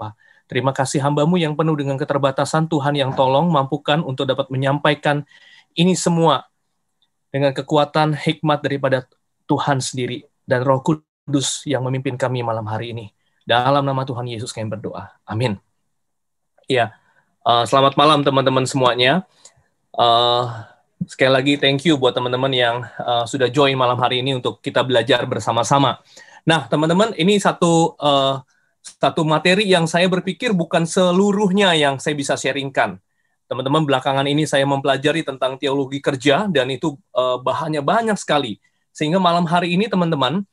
Bapa. Terima kasih hambamu yang penuh dengan keterbatasan, Tuhan yang tolong mampukan untuk dapat menyampaikan ini semua dengan kekuatan hikmat daripada Tuhan sendiri dan roh kudus yang memimpin kami malam hari ini. Dalam nama Tuhan Yesus kami berdoa. Amin. Ya, uh, selamat malam teman-teman semuanya. Uh, sekali lagi thank you buat teman-teman yang uh, sudah join malam hari ini untuk kita belajar bersama-sama. Nah, teman-teman, ini satu uh, satu materi yang saya berpikir bukan seluruhnya yang saya bisa sharingkan. Teman-teman belakangan ini saya mempelajari tentang teologi kerja dan itu uh, bahannya banyak sekali. Sehingga malam hari ini teman-teman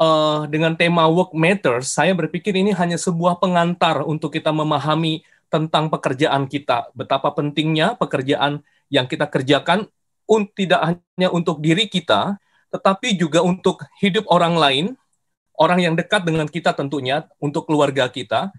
uh, dengan tema work matters, saya berpikir ini hanya sebuah pengantar untuk kita memahami tentang pekerjaan kita, betapa pentingnya pekerjaan yang kita kerjakan tidak hanya untuk diri kita, tetapi juga untuk hidup orang lain orang yang dekat dengan kita tentunya untuk keluarga kita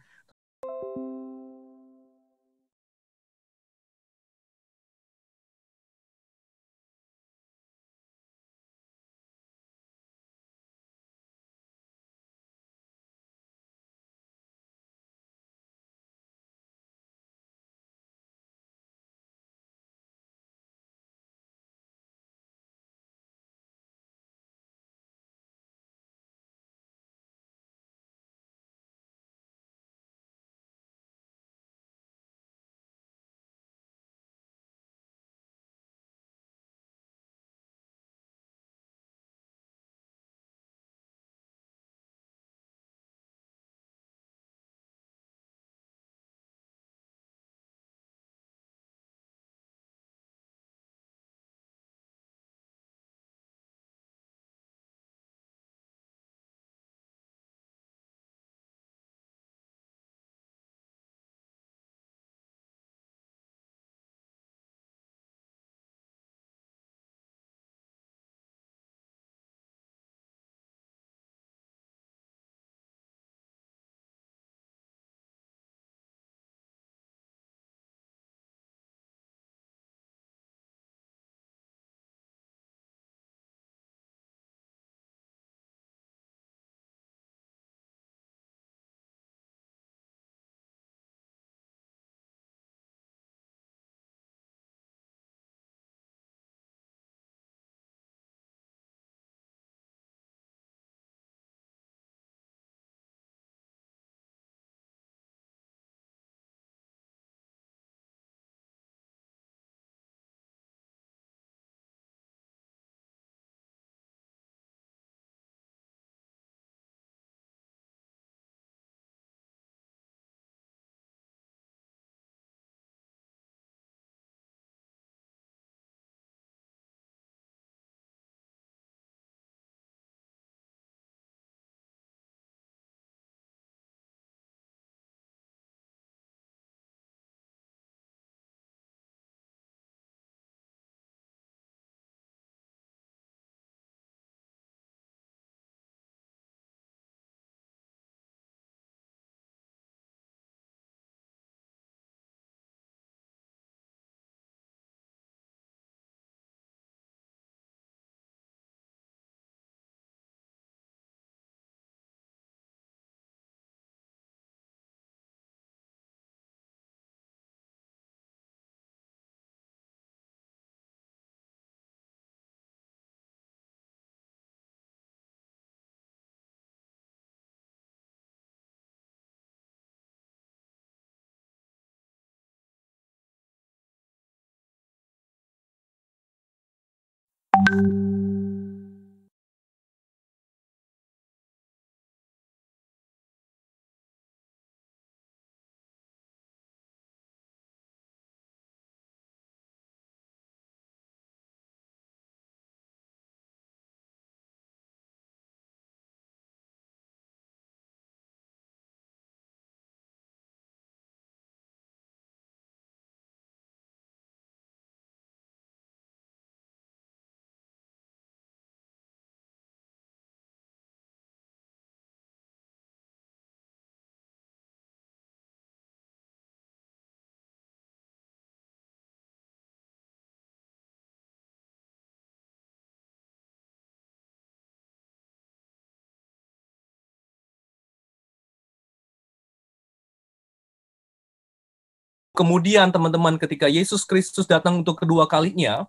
Kemudian teman-teman ketika Yesus Kristus datang untuk kedua kalinya,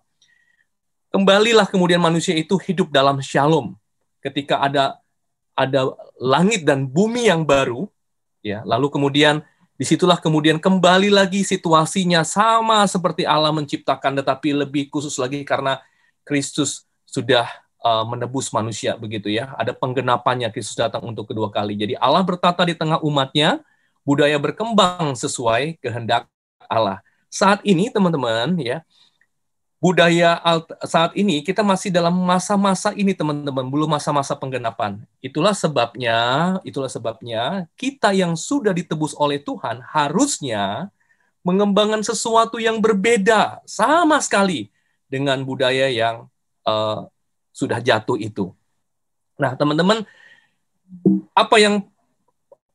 kembalilah kemudian manusia itu hidup dalam shalom. Ketika ada ada langit dan bumi yang baru, ya. Lalu kemudian disitulah kemudian kembali lagi situasinya sama seperti Allah menciptakan, tetapi lebih khusus lagi karena Kristus sudah uh, menebus manusia begitu ya. Ada penggenapannya Kristus datang untuk kedua kali. Jadi Allah bertata di tengah umatnya, budaya berkembang sesuai kehendak Allah. Saat ini teman-teman ya budaya saat ini kita masih dalam masa-masa ini teman-teman belum masa-masa penggenapan. Itulah sebabnya itulah sebabnya kita yang sudah ditebus oleh Tuhan harusnya mengembangkan sesuatu yang berbeda sama sekali dengan budaya yang uh, sudah jatuh itu. Nah teman-teman apa yang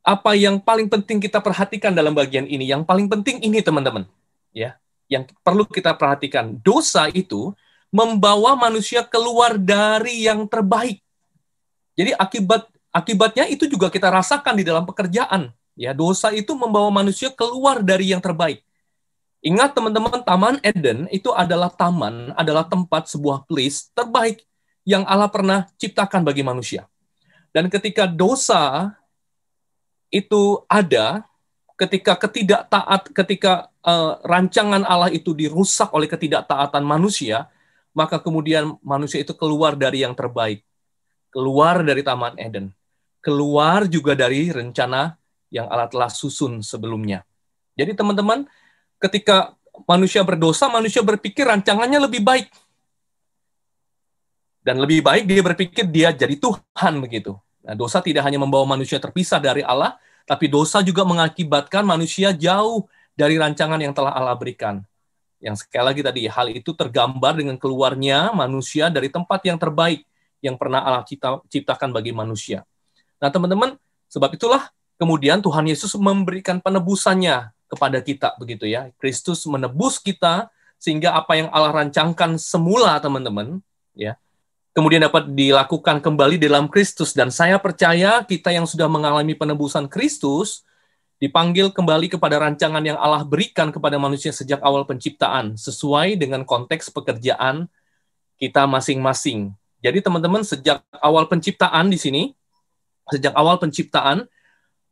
apa yang paling penting kita perhatikan dalam bagian ini? Yang paling penting ini teman-teman, ya, yang perlu kita perhatikan. Dosa itu membawa manusia keluar dari yang terbaik. Jadi akibat akibatnya itu juga kita rasakan di dalam pekerjaan. Ya, dosa itu membawa manusia keluar dari yang terbaik. Ingat teman-teman, Taman Eden itu adalah taman, adalah tempat sebuah place terbaik yang Allah pernah ciptakan bagi manusia. Dan ketika dosa itu ada ketika ketidaktaat ketika uh, rancangan Allah itu dirusak oleh ketidaktaatan manusia maka kemudian manusia itu keluar dari yang terbaik keluar dari taman Eden keluar juga dari rencana yang Allah telah susun sebelumnya jadi teman-teman ketika manusia berdosa manusia berpikir rancangannya lebih baik dan lebih baik dia berpikir dia jadi Tuhan begitu Nah, dosa tidak hanya membawa manusia terpisah dari Allah, tapi dosa juga mengakibatkan manusia jauh dari rancangan yang telah Allah berikan. Yang sekali lagi tadi, hal itu tergambar dengan keluarnya manusia dari tempat yang terbaik yang pernah Allah cipta, ciptakan bagi manusia. Nah, teman-teman, sebab itulah kemudian Tuhan Yesus memberikan penebusannya kepada kita begitu ya. Kristus menebus kita sehingga apa yang Allah rancangkan semula, teman-teman, ya kemudian dapat dilakukan kembali dalam Kristus dan saya percaya kita yang sudah mengalami penebusan Kristus dipanggil kembali kepada rancangan yang Allah berikan kepada manusia sejak awal penciptaan sesuai dengan konteks pekerjaan kita masing-masing. Jadi teman-teman sejak awal penciptaan di sini sejak awal penciptaan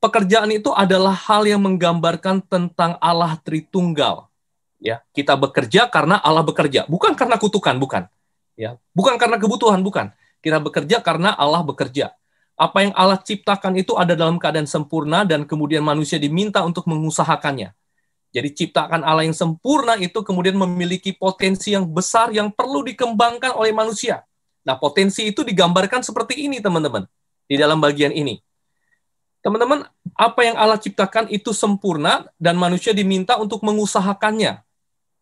pekerjaan itu adalah hal yang menggambarkan tentang Allah Tritunggal. Ya, kita bekerja karena Allah bekerja, bukan karena kutukan, bukan ya bukan karena kebutuhan bukan kita bekerja karena Allah bekerja apa yang Allah ciptakan itu ada dalam keadaan sempurna dan kemudian manusia diminta untuk mengusahakannya jadi ciptakan Allah yang sempurna itu kemudian memiliki potensi yang besar yang perlu dikembangkan oleh manusia nah potensi itu digambarkan seperti ini teman-teman di dalam bagian ini teman-teman apa yang Allah ciptakan itu sempurna dan manusia diminta untuk mengusahakannya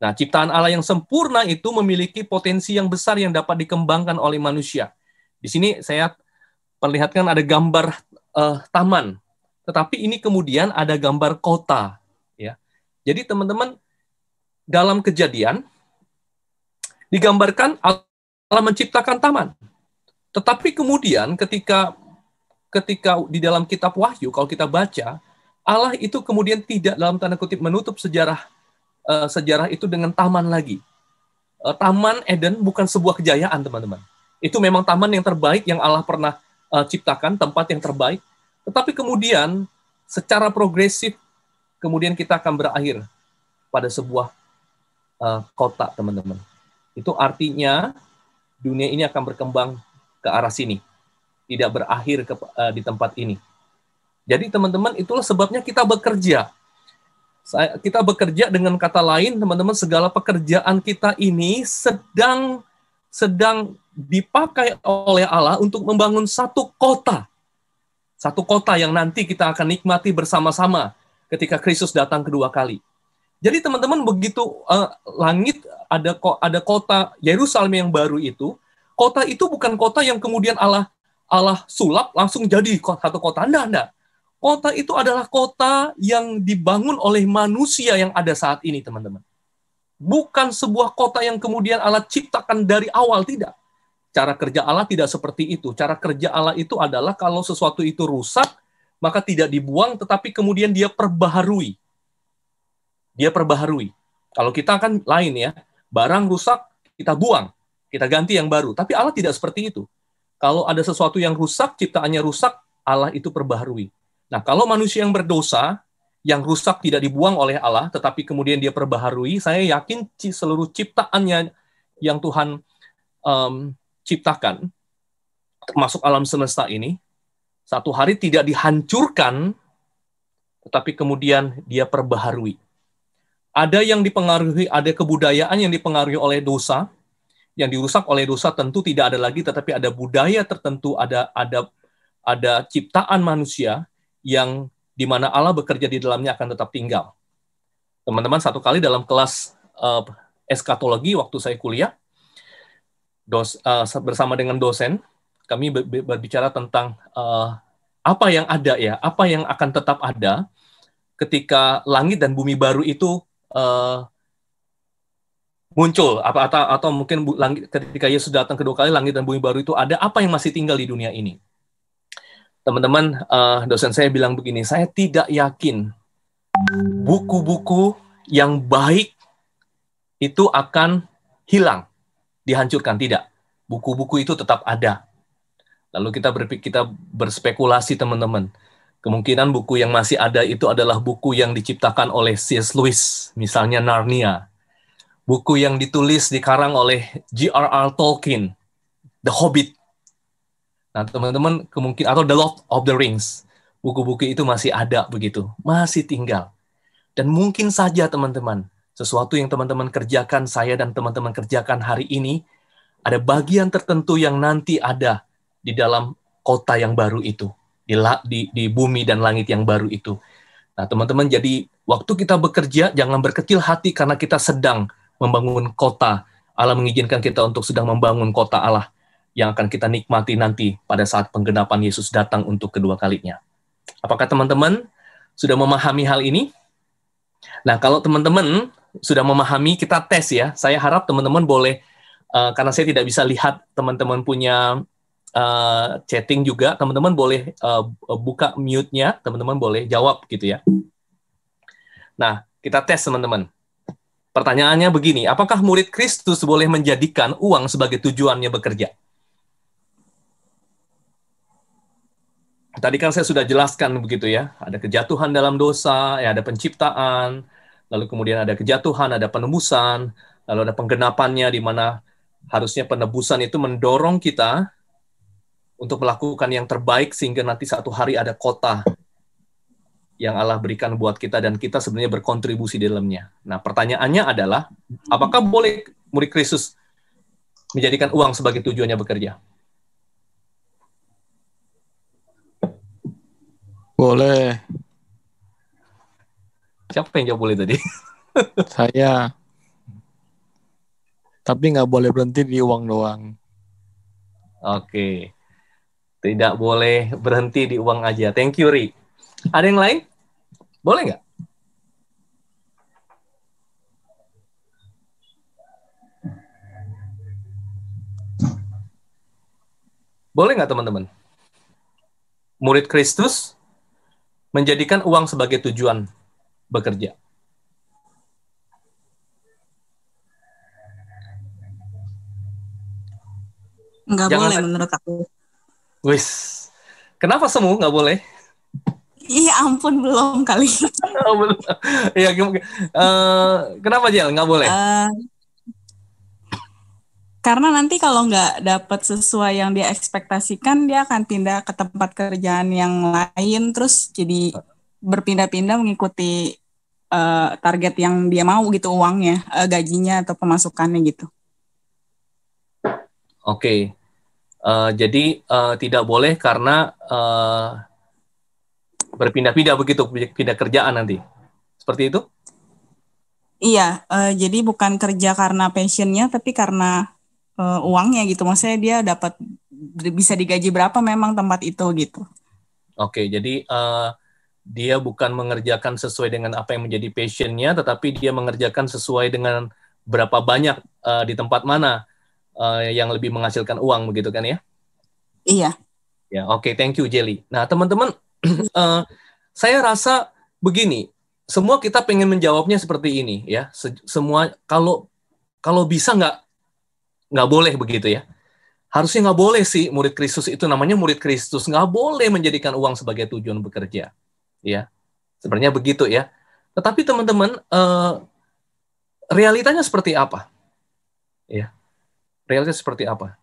Nah, ciptaan Allah yang sempurna itu memiliki potensi yang besar yang dapat dikembangkan oleh manusia. Di sini saya perlihatkan ada gambar uh, taman, tetapi ini kemudian ada gambar kota. Ya, jadi teman-teman dalam kejadian digambarkan Allah menciptakan taman, tetapi kemudian ketika ketika di dalam kitab Wahyu kalau kita baca Allah itu kemudian tidak dalam tanda kutip menutup sejarah uh, sejarah itu dengan taman lagi. Uh, taman Eden bukan sebuah kejayaan, teman-teman. Itu memang taman yang terbaik yang Allah pernah uh, ciptakan, tempat yang terbaik. Tetapi kemudian secara progresif kemudian kita akan berakhir pada sebuah uh, kota, teman-teman. Itu artinya dunia ini akan berkembang ke arah sini, tidak berakhir ke, uh, di tempat ini. Jadi teman-teman itulah sebabnya kita bekerja saya, kita bekerja dengan kata lain, teman-teman, segala pekerjaan kita ini sedang sedang dipakai oleh Allah untuk membangun satu kota. Satu kota yang nanti kita akan nikmati bersama-sama ketika Kristus datang kedua kali. Jadi teman-teman begitu uh, langit ada ada kota Yerusalem yang baru itu, kota itu bukan kota yang kemudian Allah Allah sulap langsung jadi satu kota Anda Anda. Kota itu adalah kota yang dibangun oleh manusia yang ada saat ini, teman-teman. Bukan sebuah kota yang kemudian Allah ciptakan dari awal, tidak. Cara kerja Allah tidak seperti itu. Cara kerja Allah itu adalah kalau sesuatu itu rusak, maka tidak dibuang, tetapi kemudian dia perbaharui. Dia perbaharui. Kalau kita kan lain ya, barang rusak, kita buang, kita ganti yang baru. Tapi Allah tidak seperti itu. Kalau ada sesuatu yang rusak, ciptaannya rusak, Allah itu perbaharui. Nah, kalau manusia yang berdosa, yang rusak tidak dibuang oleh Allah, tetapi kemudian dia perbaharui, saya yakin seluruh ciptaannya yang Tuhan um, ciptakan, termasuk alam semesta ini, satu hari tidak dihancurkan, tetapi kemudian dia perbaharui. Ada yang dipengaruhi, ada kebudayaan yang dipengaruhi oleh dosa, yang dirusak oleh dosa tentu tidak ada lagi, tetapi ada budaya tertentu, ada ada ada ciptaan manusia yang di mana Allah bekerja di dalamnya akan tetap tinggal. Teman-teman, satu kali dalam kelas uh, eskatologi waktu saya kuliah dos, uh, bersama dengan dosen, kami berbicara tentang uh, apa yang ada ya, apa yang akan tetap ada ketika langit dan bumi baru itu uh, muncul apa atau, atau mungkin langit, ketika Yesus datang kedua kali langit dan bumi baru itu ada apa yang masih tinggal di dunia ini teman-teman uh, dosen saya bilang begini, saya tidak yakin buku-buku yang baik itu akan hilang, dihancurkan tidak. Buku-buku itu tetap ada. Lalu kita berpik kita berspekulasi teman-teman. Kemungkinan buku yang masih ada itu adalah buku yang diciptakan oleh C.S. Lewis, misalnya Narnia. Buku yang ditulis dikarang oleh G.R.R. Tolkien, The Hobbit, Nah, teman-teman kemungkinan atau The Lord of the Rings, buku-buku itu masih ada begitu, masih tinggal. Dan mungkin saja teman-teman, sesuatu yang teman-teman kerjakan, saya dan teman-teman kerjakan hari ini, ada bagian tertentu yang nanti ada di dalam kota yang baru itu, di, di, di bumi dan langit yang baru itu. Nah, teman-teman, jadi waktu kita bekerja, jangan berkecil hati karena kita sedang membangun kota. Allah mengizinkan kita untuk sedang membangun kota Allah yang akan kita nikmati nanti pada saat penggenapan Yesus datang untuk kedua kalinya. Apakah teman-teman sudah memahami hal ini? Nah, kalau teman-teman sudah memahami, kita tes ya. Saya harap teman-teman boleh, uh, karena saya tidak bisa lihat teman-teman punya uh, chatting juga, teman-teman boleh uh, buka mute-nya, teman-teman boleh jawab gitu ya. Nah, kita tes teman-teman. Pertanyaannya begini, apakah murid Kristus boleh menjadikan uang sebagai tujuannya bekerja? tadi kan saya sudah jelaskan begitu ya, ada kejatuhan dalam dosa, ya ada penciptaan, lalu kemudian ada kejatuhan, ada penebusan, lalu ada penggenapannya di mana harusnya penebusan itu mendorong kita untuk melakukan yang terbaik sehingga nanti satu hari ada kota yang Allah berikan buat kita dan kita sebenarnya berkontribusi di dalamnya. Nah, pertanyaannya adalah apakah boleh murid Kristus menjadikan uang sebagai tujuannya bekerja? Boleh. Siapa yang jawab boleh tadi? Saya. Tapi nggak boleh berhenti di uang doang. Oke. Tidak boleh berhenti di uang aja. Thank you, Ri. Ada yang lain? Boleh nggak? Boleh nggak teman-teman? Murid Kristus menjadikan uang sebagai tujuan bekerja. Nggak Jangan boleh menurut aku. Wis. Kenapa semu nggak boleh? Iya ampun belum kali. oh, belum. Ya, uh, kenapa Jel nggak boleh? Uh, karena nanti kalau nggak dapat sesuai yang dia ekspektasikan dia akan pindah ke tempat kerjaan yang lain terus jadi berpindah-pindah mengikuti uh, target yang dia mau gitu uangnya uh, gajinya atau pemasukannya gitu oke okay. uh, eh, jadi uh, tidak boleh karena uh, berpindah-pindah begitu pindah kerjaan nanti seperti itu iya uh, jadi bukan kerja karena passionnya tapi karena uh, uangnya gitu maksudnya dia dapat bisa digaji berapa memang tempat itu gitu oke jadi uh, dia bukan mengerjakan sesuai dengan apa yang menjadi passionnya tetapi dia mengerjakan sesuai dengan berapa banyak uh, di tempat mana uh, yang lebih menghasilkan uang begitu kan ya iya ya oke okay, thank you Jelly nah teman-teman uh, saya rasa begini semua kita pengen menjawabnya seperti ini ya Se semua kalau kalau bisa nggak nggak boleh begitu ya. Harusnya nggak boleh sih murid Kristus itu namanya murid Kristus nggak boleh menjadikan uang sebagai tujuan bekerja, ya. Sebenarnya begitu ya. Tetapi teman-teman eh, realitanya seperti apa? Ya, realitanya seperti apa?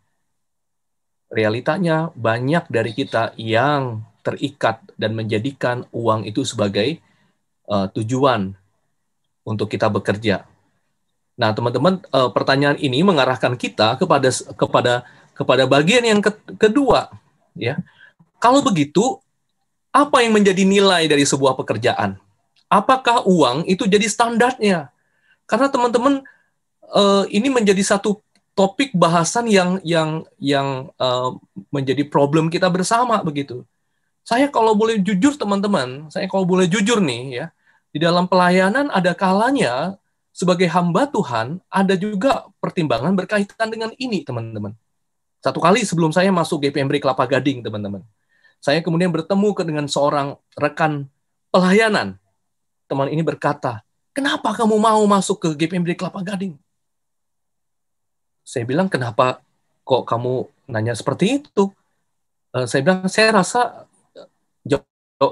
Realitanya banyak dari kita yang terikat dan menjadikan uang itu sebagai uh, tujuan untuk kita bekerja, Nah, teman-teman, uh, pertanyaan ini mengarahkan kita kepada kepada kepada bagian yang ke kedua, ya. Kalau begitu, apa yang menjadi nilai dari sebuah pekerjaan? Apakah uang itu jadi standarnya? Karena teman-teman, uh, ini menjadi satu topik bahasan yang yang yang uh, menjadi problem kita bersama begitu. Saya kalau boleh jujur teman-teman, saya kalau boleh jujur nih ya, di dalam pelayanan ada kalanya sebagai hamba Tuhan ada juga pertimbangan berkaitan dengan ini, teman-teman. Satu kali sebelum saya masuk GPMB Kelapa Gading, teman-teman, saya kemudian bertemu dengan seorang rekan pelayanan. Teman ini berkata, kenapa kamu mau masuk ke GPMB Kelapa Gading? Saya bilang, kenapa kok kamu nanya seperti itu? Eh, saya bilang, saya rasa eh,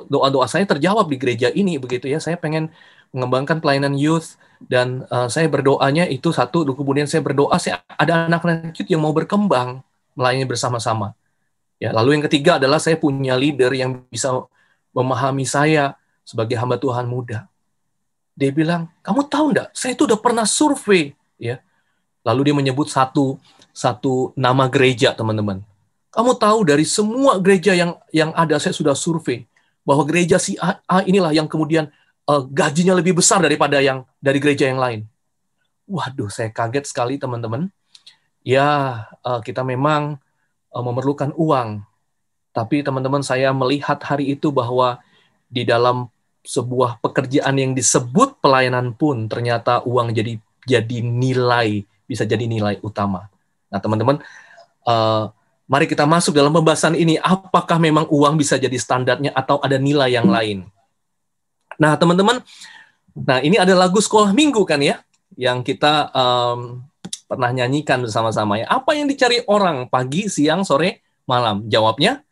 doa-doa saya terjawab di gereja ini, begitu ya. Saya pengen mengembangkan pelayanan youth dan uh, saya berdoanya itu satu kemudian saya berdoa saya ada anak-anak youth yang mau berkembang melayani bersama-sama ya lalu yang ketiga adalah saya punya leader yang bisa memahami saya sebagai hamba Tuhan muda dia bilang kamu tahu nggak saya itu udah pernah survei ya lalu dia menyebut satu satu nama gereja teman-teman kamu tahu dari semua gereja yang yang ada saya sudah survei bahwa gereja si A, A inilah yang kemudian uh, gajinya lebih besar daripada yang dari gereja yang lain. Waduh, saya kaget sekali teman-teman. Ya, uh, kita memang uh, memerlukan uang. Tapi teman-teman saya melihat hari itu bahwa di dalam sebuah pekerjaan yang disebut pelayanan pun ternyata uang jadi jadi nilai bisa jadi nilai utama. Nah, teman-teman, uh, mari kita masuk dalam pembahasan ini. Apakah memang uang bisa jadi standarnya atau ada nilai yang hmm. lain? Nah, teman-teman, nah ini ada lagu sekolah minggu kan ya, yang kita um, pernah nyanyikan bersama-sama ya. Apa yang dicari orang pagi, siang, sore, malam? Jawabnya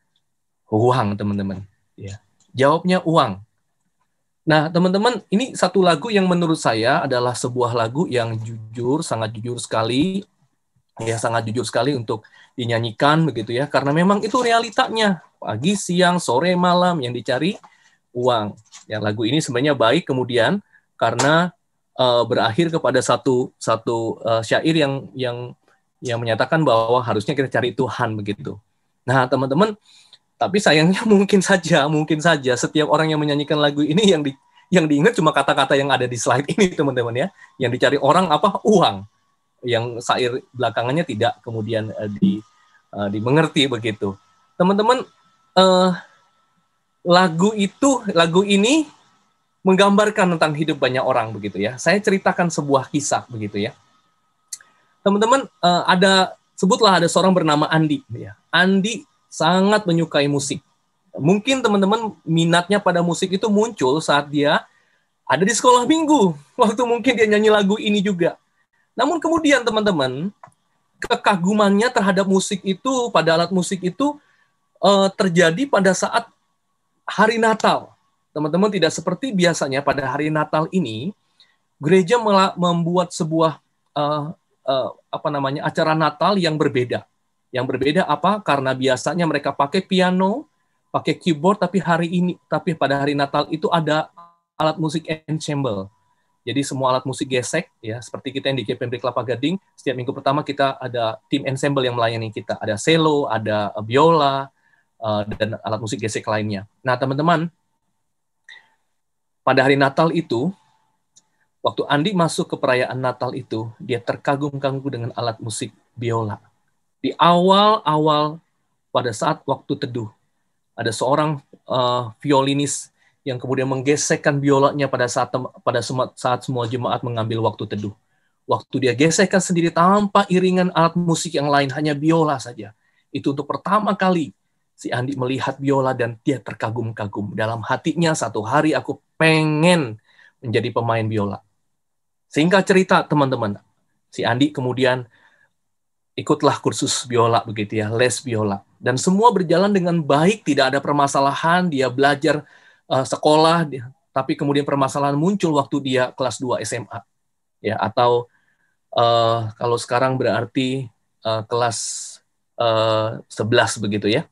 uang, teman-teman. Ya. Jawabnya uang. Nah, teman-teman, ini satu lagu yang menurut saya adalah sebuah lagu yang jujur, sangat jujur sekali, ya sangat jujur sekali untuk dinyanyikan begitu ya, karena memang itu realitanya pagi, siang, sore, malam yang dicari uang yang lagu ini sebenarnya baik kemudian karena uh, berakhir kepada satu satu uh, syair yang yang yang menyatakan bahwa harusnya kita cari Tuhan begitu. Nah, teman-teman, tapi sayangnya mungkin saja, mungkin saja setiap orang yang menyanyikan lagu ini yang di yang diingat cuma kata-kata yang ada di slide ini, teman-teman ya. Yang dicari orang apa? Uang. Yang syair belakangannya tidak kemudian uh, di uh, dimengerti begitu. Teman-teman, uh, lagu itu, lagu ini menggambarkan tentang hidup banyak orang begitu ya. Saya ceritakan sebuah kisah begitu ya. Teman-teman eh, ada sebutlah ada seorang bernama Andi ya. Andi sangat menyukai musik. Mungkin teman-teman minatnya pada musik itu muncul saat dia ada di sekolah minggu. Waktu mungkin dia nyanyi lagu ini juga. Namun kemudian teman-teman kekagumannya terhadap musik itu pada alat musik itu eh, terjadi pada saat hari Natal. Teman-teman tidak seperti biasanya pada hari Natal ini gereja membuat sebuah uh, uh, apa namanya acara Natal yang berbeda. Yang berbeda apa? Karena biasanya mereka pakai piano, pakai keyboard, tapi hari ini, tapi pada hari Natal itu ada alat musik ensemble. Jadi semua alat musik gesek, ya seperti kita yang di GPMB Kelapa Gading, setiap minggu pertama kita ada tim ensemble yang melayani kita. Ada selo, ada biola, uh, dan alat musik gesek lainnya. Nah, teman-teman, pada hari Natal itu, waktu Andi masuk ke perayaan Natal itu, dia terkagum-kagum dengan alat musik biola. Di awal-awal pada saat waktu teduh, ada seorang uh, violinis yang kemudian menggesekkan biolanya pada saat pada semua, saat semua jemaat mengambil waktu teduh. Waktu dia gesekkan sendiri tanpa iringan alat musik yang lain, hanya biola saja. Itu untuk pertama kali si Andi melihat biola dan dia terkagum-kagum. Dalam hatinya satu hari aku pengen menjadi pemain biola. Singkat cerita teman-teman, si Andi kemudian ikutlah kursus biola begitu ya, les biola. Dan semua berjalan dengan baik, tidak ada permasalahan, dia belajar uh, sekolah, dia, tapi kemudian permasalahan muncul waktu dia kelas 2 SMA. Ya, atau uh, kalau sekarang berarti uh, kelas uh, 11 begitu ya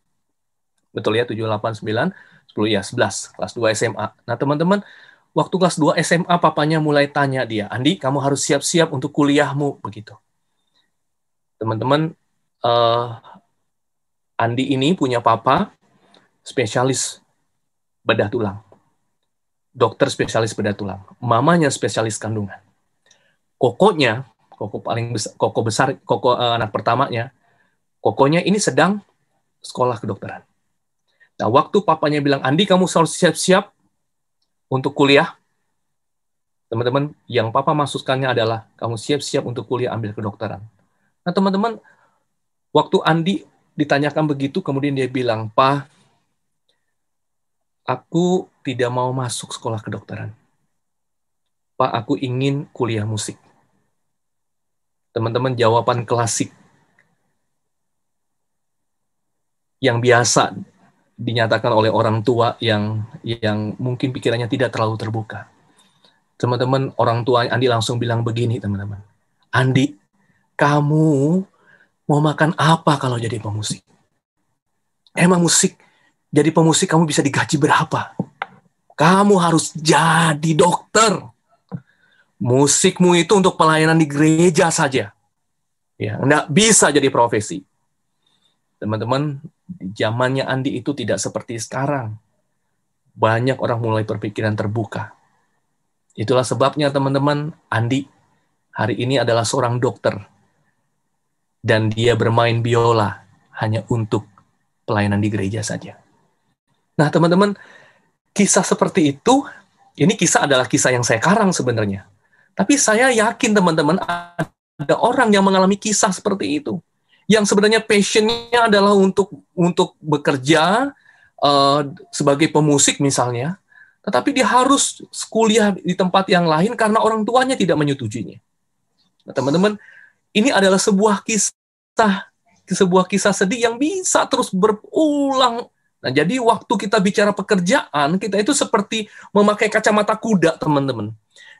Betul ya, 7, 8, 9, 10, ya 11, kelas 2 SMA. Nah teman-teman, waktu kelas 2 SMA papanya mulai tanya dia, Andi kamu harus siap-siap untuk kuliahmu, begitu. Teman-teman, uh, Andi ini punya papa spesialis bedah tulang. Dokter spesialis bedah tulang. Mamanya spesialis kandungan. Kokonya, koko paling besar, koko besar, koko uh, anak pertamanya, kokonya ini sedang sekolah kedokteran. Nah, waktu papanya bilang, Andi kamu harus siap-siap untuk kuliah, teman-teman, yang papa maksudkannya adalah kamu siap-siap untuk kuliah ambil kedokteran. Nah, teman-teman, waktu Andi ditanyakan begitu, kemudian dia bilang, Pak, aku tidak mau masuk sekolah kedokteran. Pak, aku ingin kuliah musik. Teman-teman, jawaban klasik yang biasa dinyatakan oleh orang tua yang yang mungkin pikirannya tidak terlalu terbuka. Teman-teman, orang tua Andi langsung bilang begini, teman-teman. Andi, kamu mau makan apa kalau jadi pemusik? Emang musik, jadi pemusik kamu bisa digaji berapa? Kamu harus jadi dokter. Musikmu itu untuk pelayanan di gereja saja. Ya, enggak bisa jadi profesi. Teman-teman, zamannya Andi itu tidak seperti sekarang. Banyak orang mulai berpikiran terbuka. Itulah sebabnya teman-teman, Andi hari ini adalah seorang dokter. Dan dia bermain biola hanya untuk pelayanan di gereja saja. Nah teman-teman, kisah seperti itu, ini kisah adalah kisah yang saya karang sebenarnya. Tapi saya yakin teman-teman ada orang yang mengalami kisah seperti itu yang sebenarnya passionnya adalah untuk untuk bekerja uh, sebagai pemusik misalnya, tetapi dia harus kuliah di tempat yang lain karena orang tuanya tidak menyetujuinya. Nah, teman-teman, ini adalah sebuah kisah sebuah kisah sedih yang bisa terus berulang. Nah, jadi waktu kita bicara pekerjaan, kita itu seperti memakai kacamata kuda, teman-teman.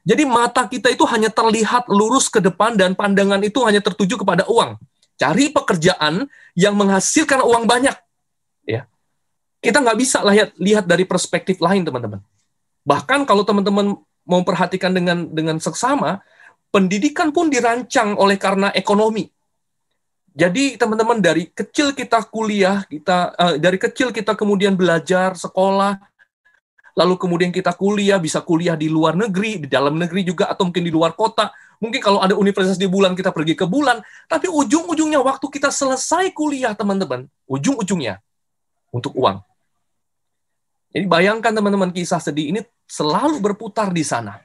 Jadi mata kita itu hanya terlihat lurus ke depan dan pandangan itu hanya tertuju kepada uang cari pekerjaan yang menghasilkan uang banyak. Ya, kita nggak bisa lihat ya lihat dari perspektif lain, teman-teman. Bahkan kalau teman-teman mau perhatikan dengan dengan seksama, pendidikan pun dirancang oleh karena ekonomi. Jadi teman-teman dari kecil kita kuliah, kita uh, dari kecil kita kemudian belajar sekolah, lalu kemudian kita kuliah, bisa kuliah di luar negeri, di dalam negeri juga atau mungkin di luar kota. Mungkin kalau ada universitas di bulan kita pergi ke bulan, tapi ujung-ujungnya waktu kita selesai kuliah teman-teman, ujung-ujungnya untuk uang. Jadi bayangkan teman-teman kisah sedih ini selalu berputar di sana.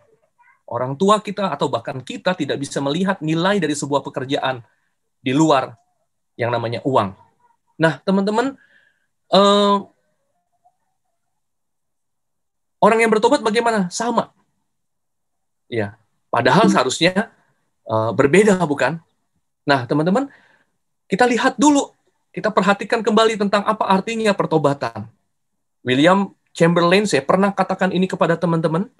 Orang tua kita atau bahkan kita tidak bisa melihat nilai dari sebuah pekerjaan di luar yang namanya uang. Nah, teman-teman, eh, orang yang bertobat bagaimana? Sama. Ya, Padahal seharusnya uh, berbeda, bukan? Nah, teman-teman, kita lihat dulu, kita perhatikan kembali tentang apa artinya pertobatan. William Chamberlain saya pernah katakan ini kepada teman-teman,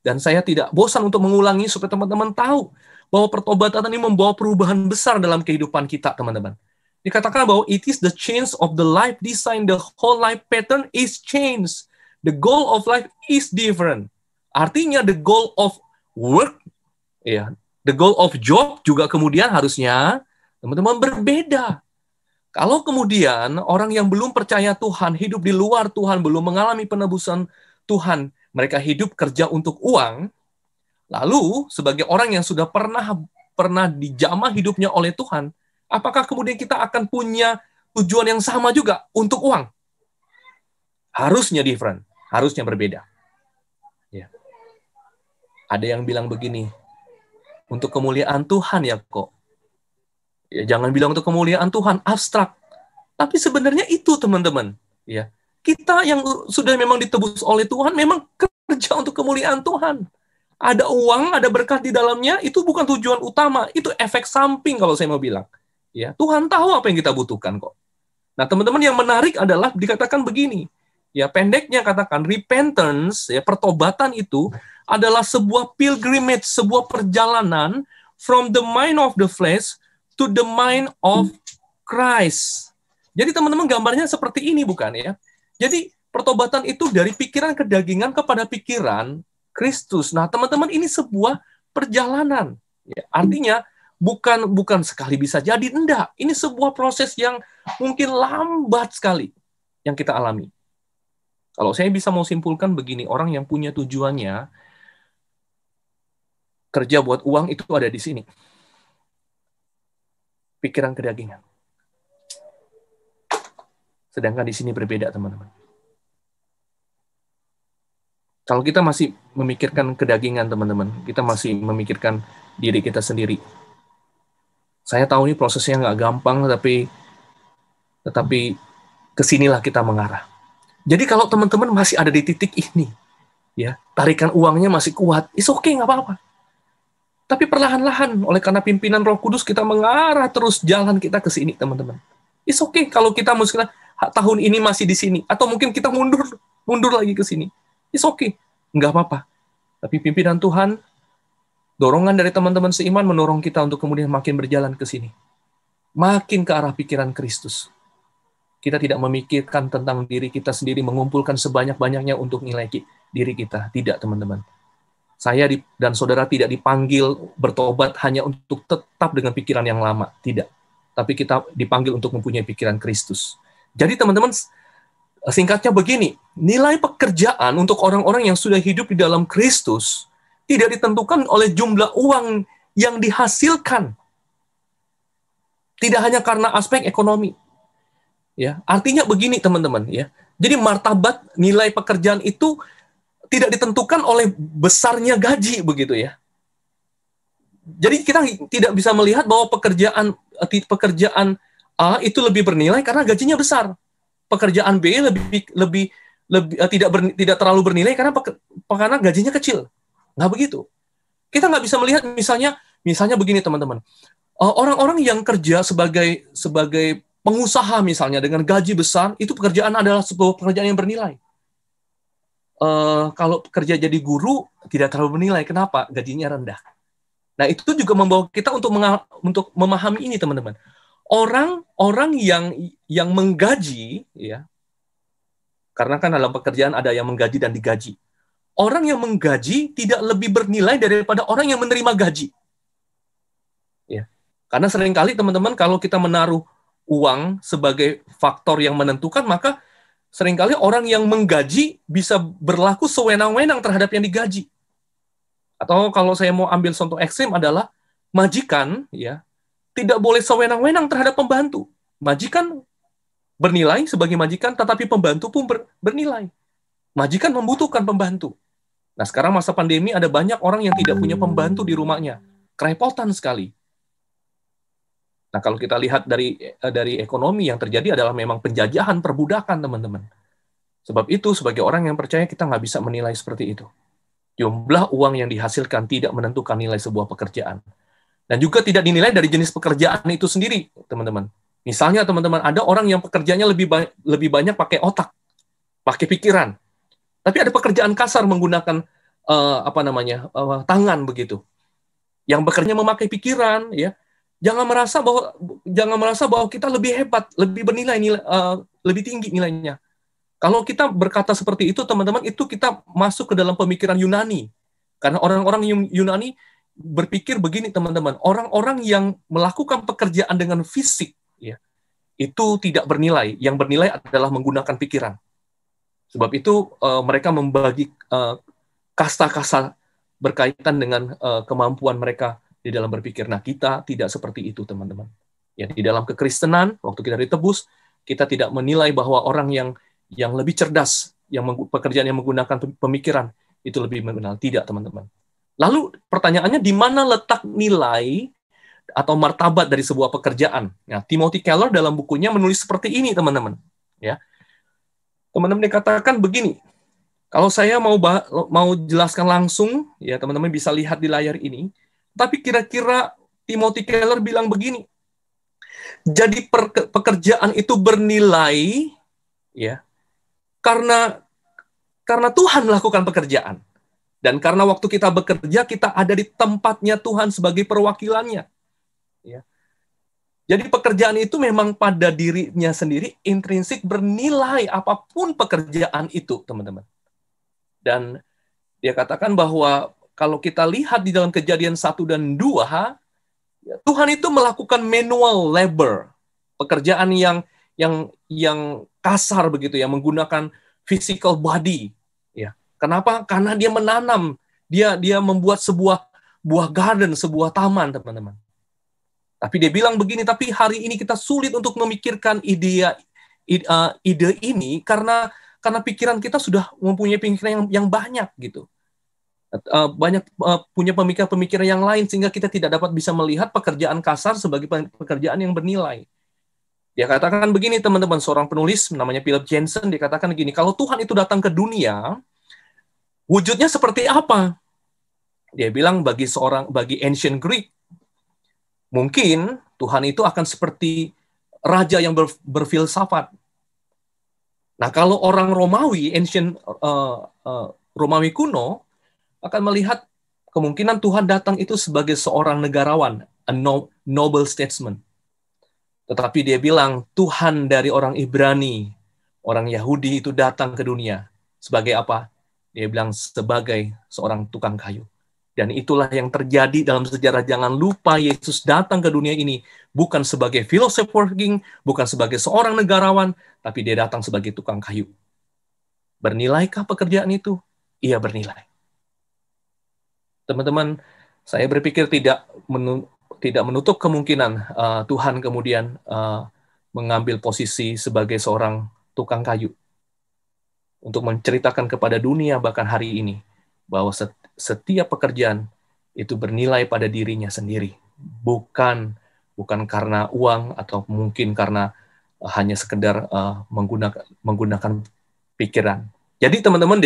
dan saya tidak bosan untuk mengulangi supaya teman-teman tahu bahwa pertobatan ini membawa perubahan besar dalam kehidupan kita, teman-teman. Dikatakan bahwa it is the change of the life design, the whole life pattern is changed, The goal of life is different. Artinya the goal of work Ya, the goal of job juga kemudian harusnya teman-teman berbeda. Kalau kemudian orang yang belum percaya Tuhan, hidup di luar Tuhan, belum mengalami penebusan Tuhan, mereka hidup kerja untuk uang, lalu sebagai orang yang sudah pernah pernah dijamah hidupnya oleh Tuhan, apakah kemudian kita akan punya tujuan yang sama juga untuk uang? Harusnya different, harusnya berbeda. Ya. Ada yang bilang begini, untuk kemuliaan Tuhan ya kok. Ya, jangan bilang untuk kemuliaan Tuhan abstrak. Tapi sebenarnya itu teman-teman. Ya, kita yang sudah memang ditebus oleh Tuhan memang kerja untuk kemuliaan Tuhan. Ada uang, ada berkat di dalamnya, itu bukan tujuan utama, itu efek samping kalau saya mau bilang. Ya, Tuhan tahu apa yang kita butuhkan kok. Nah, teman-teman yang menarik adalah dikatakan begini, Ya, pendeknya katakan repentance, ya pertobatan itu adalah sebuah pilgrimage, sebuah perjalanan from the mind of the flesh to the mind of Christ. Jadi teman-teman gambarnya seperti ini bukan ya? Jadi pertobatan itu dari pikiran kedagingan kepada pikiran Kristus. Nah, teman-teman ini sebuah perjalanan. Ya, artinya bukan bukan sekali bisa jadi enggak. Ini sebuah proses yang mungkin lambat sekali yang kita alami. Kalau saya bisa mau simpulkan begini, orang yang punya tujuannya kerja buat uang itu ada di sini. Pikiran kedagingan. Sedangkan di sini berbeda, teman-teman. Kalau kita masih memikirkan kedagingan, teman-teman, kita masih memikirkan diri kita sendiri. Saya tahu ini prosesnya nggak gampang, tapi tetapi kesinilah kita mengarah jadi kalau teman-teman masih ada di titik ini, ya tarikan uangnya masih kuat, is oke okay, nggak apa-apa. Tapi perlahan-lahan oleh karena pimpinan Roh Kudus kita mengarah terus jalan kita ke sini teman-teman. Is oke okay kalau kita mungkin tahun ini masih di sini atau mungkin kita mundur mundur lagi ke sini. Is oke, okay. nggak apa-apa. Tapi pimpinan Tuhan, dorongan dari teman-teman seiman mendorong kita untuk kemudian makin berjalan ke sini. Makin ke arah pikiran Kristus kita tidak memikirkan tentang diri kita sendiri, mengumpulkan sebanyak-banyaknya untuk nilai diri kita. Tidak, teman-teman. Saya dan saudara tidak dipanggil bertobat hanya untuk tetap dengan pikiran yang lama. Tidak. Tapi kita dipanggil untuk mempunyai pikiran Kristus. Jadi, teman-teman, singkatnya begini. Nilai pekerjaan untuk orang-orang yang sudah hidup di dalam Kristus tidak ditentukan oleh jumlah uang yang dihasilkan. Tidak hanya karena aspek ekonomi, Ya, artinya begini teman-teman ya. Jadi martabat nilai pekerjaan itu tidak ditentukan oleh besarnya gaji begitu ya. Jadi kita tidak bisa melihat bahwa pekerjaan eh, pekerjaan A itu lebih bernilai karena gajinya besar. Pekerjaan B lebih lebih lebih eh, tidak ber, tidak terlalu bernilai karena peker, karena gajinya kecil. Nggak begitu. Kita nggak bisa melihat misalnya misalnya begini teman-teman. Eh, orang-orang yang kerja sebagai sebagai pengusaha misalnya dengan gaji besar itu pekerjaan adalah sebuah pekerjaan yang bernilai. Uh, kalau kerja jadi guru tidak terlalu bernilai, kenapa? Gajinya rendah. Nah itu juga membawa kita untuk mengal untuk memahami ini teman-teman. Orang orang yang yang menggaji ya karena kan dalam pekerjaan ada yang menggaji dan digaji. Orang yang menggaji tidak lebih bernilai daripada orang yang menerima gaji. Ya. Karena seringkali teman-teman kalau kita menaruh uang sebagai faktor yang menentukan, maka seringkali orang yang menggaji bisa berlaku sewenang-wenang terhadap yang digaji. Atau kalau saya mau ambil contoh ekstrim adalah majikan ya tidak boleh sewenang-wenang terhadap pembantu. Majikan bernilai sebagai majikan, tetapi pembantu pun ber, bernilai. Majikan membutuhkan pembantu. Nah sekarang masa pandemi ada banyak orang yang tidak punya pembantu di rumahnya. Kerepotan sekali Nah, kalau kita lihat dari eh, dari ekonomi yang terjadi adalah memang penjajahan perbudakan, teman-teman. Sebab itu sebagai orang yang percaya kita nggak bisa menilai seperti itu. Jumlah uang yang dihasilkan tidak menentukan nilai sebuah pekerjaan. Dan juga tidak dinilai dari jenis pekerjaan itu sendiri, teman-teman. Misalnya teman-teman ada orang yang pekerjaannya lebih ba lebih banyak pakai otak, pakai pikiran. Tapi ada pekerjaan kasar menggunakan uh, apa namanya? Uh, tangan begitu. Yang bekerja memakai pikiran ya jangan merasa bahwa jangan merasa bahwa kita lebih hebat, lebih bernilai nilai uh, lebih tinggi nilainya. Kalau kita berkata seperti itu, teman-teman, itu kita masuk ke dalam pemikiran Yunani. Karena orang-orang Yunani berpikir begini, teman-teman. Orang-orang yang melakukan pekerjaan dengan fisik, ya, itu tidak bernilai. Yang bernilai adalah menggunakan pikiran. Sebab itu uh, mereka membagi eh, kasta-kasta uh, berkaitan dengan uh, kemampuan mereka di dalam berpikir. Nah, kita tidak seperti itu, teman-teman. Ya, di dalam kekristenan, waktu kita ditebus, kita tidak menilai bahwa orang yang yang lebih cerdas, yang pekerjaan yang menggunakan pemikiran itu lebih mengenal. Tidak, teman-teman. Lalu pertanyaannya di mana letak nilai atau martabat dari sebuah pekerjaan? Nah, Timothy Keller dalam bukunya menulis seperti ini, teman-teman. Ya, teman-teman dikatakan begini. Kalau saya mau mau jelaskan langsung, ya teman-teman bisa lihat di layar ini. Tapi kira-kira Timothy Keller bilang begini. Jadi pekerjaan itu bernilai ya karena karena Tuhan melakukan pekerjaan. Dan karena waktu kita bekerja, kita ada di tempatnya Tuhan sebagai perwakilannya. Ya. Jadi pekerjaan itu memang pada dirinya sendiri intrinsik bernilai apapun pekerjaan itu, teman-teman. Dan dia katakan bahwa kalau kita lihat di dalam kejadian 1 dan 2, ya, Tuhan itu melakukan manual labor, pekerjaan yang yang yang kasar begitu ya, menggunakan physical body. Ya. Kenapa? Karena dia menanam, dia dia membuat sebuah buah garden, sebuah taman, teman-teman. Tapi dia bilang begini, tapi hari ini kita sulit untuk memikirkan ide uh, ide ini karena karena pikiran kita sudah mempunyai pikiran yang, yang banyak gitu uh, banyak uh, punya pemikiran-pemikiran yang lain sehingga kita tidak dapat bisa melihat pekerjaan kasar sebagai pekerjaan yang bernilai. Dia katakan begini teman-teman, seorang penulis namanya Philip Jensen, dikatakan begini kalau Tuhan itu datang ke dunia, wujudnya seperti apa? Dia bilang bagi seorang, bagi ancient Greek, mungkin Tuhan itu akan seperti raja yang ber, berfilsafat. Nah kalau orang Romawi, ancient uh, uh, Romawi kuno, akan melihat kemungkinan Tuhan datang itu sebagai seorang negarawan, a noble statesman. Tetapi dia bilang, Tuhan dari orang Ibrani, orang Yahudi itu datang ke dunia. Sebagai apa? Dia bilang sebagai seorang tukang kayu. Dan itulah yang terjadi dalam sejarah. Jangan lupa Yesus datang ke dunia ini bukan sebagai philosopher working, bukan sebagai seorang negarawan, tapi dia datang sebagai tukang kayu. Bernilaikah pekerjaan itu? Ia bernilai teman-teman saya berpikir tidak menu, tidak menutup kemungkinan uh, Tuhan kemudian uh, mengambil posisi sebagai seorang tukang kayu untuk menceritakan kepada dunia bahkan hari ini bahwa setiap pekerjaan itu bernilai pada dirinya sendiri bukan bukan karena uang atau mungkin karena eh, hanya sekedar menggunakan menggunakan pikiran jadi teman-teman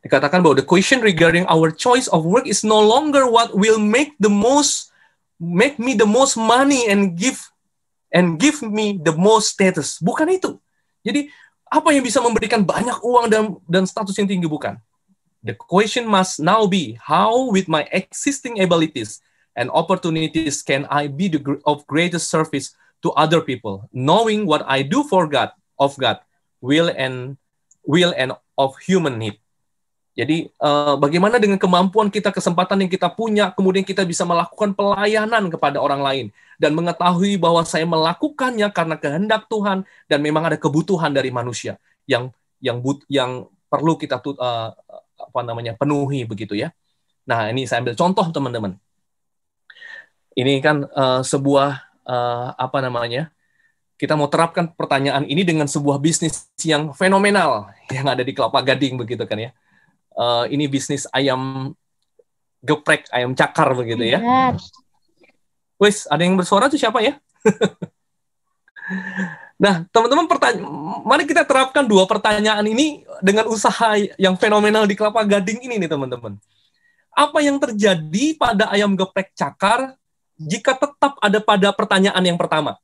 dikatakan bahwa the question regarding our choice of work is no longer what will make the most make me the most money and give and give me the most status. Bukan itu. Jadi apa yang bisa memberikan banyak uang dan dan status yang tinggi bukan. The question must now be how with my existing abilities and opportunities can I be the, of greatest service to other people, knowing what I do for God of God will and will and of human need. Jadi uh, bagaimana dengan kemampuan kita, kesempatan yang kita punya, kemudian kita bisa melakukan pelayanan kepada orang lain dan mengetahui bahwa saya melakukannya karena kehendak Tuhan dan memang ada kebutuhan dari manusia yang yang but, yang perlu kita uh, apa namanya penuhi begitu ya. Nah ini saya ambil contoh teman-teman. Ini kan uh, sebuah uh, apa namanya kita mau terapkan pertanyaan ini dengan sebuah bisnis yang fenomenal yang ada di Kelapa Gading begitu kan ya uh, ini bisnis ayam geprek, ayam cakar begitu ya. Yeah. Wis, ada yang bersuara tuh siapa ya? nah, teman-teman pertanyaan, mari kita terapkan dua pertanyaan ini dengan usaha yang fenomenal di Kelapa Gading ini nih teman-teman. Apa yang terjadi pada ayam geprek cakar jika tetap ada pada pertanyaan yang pertama?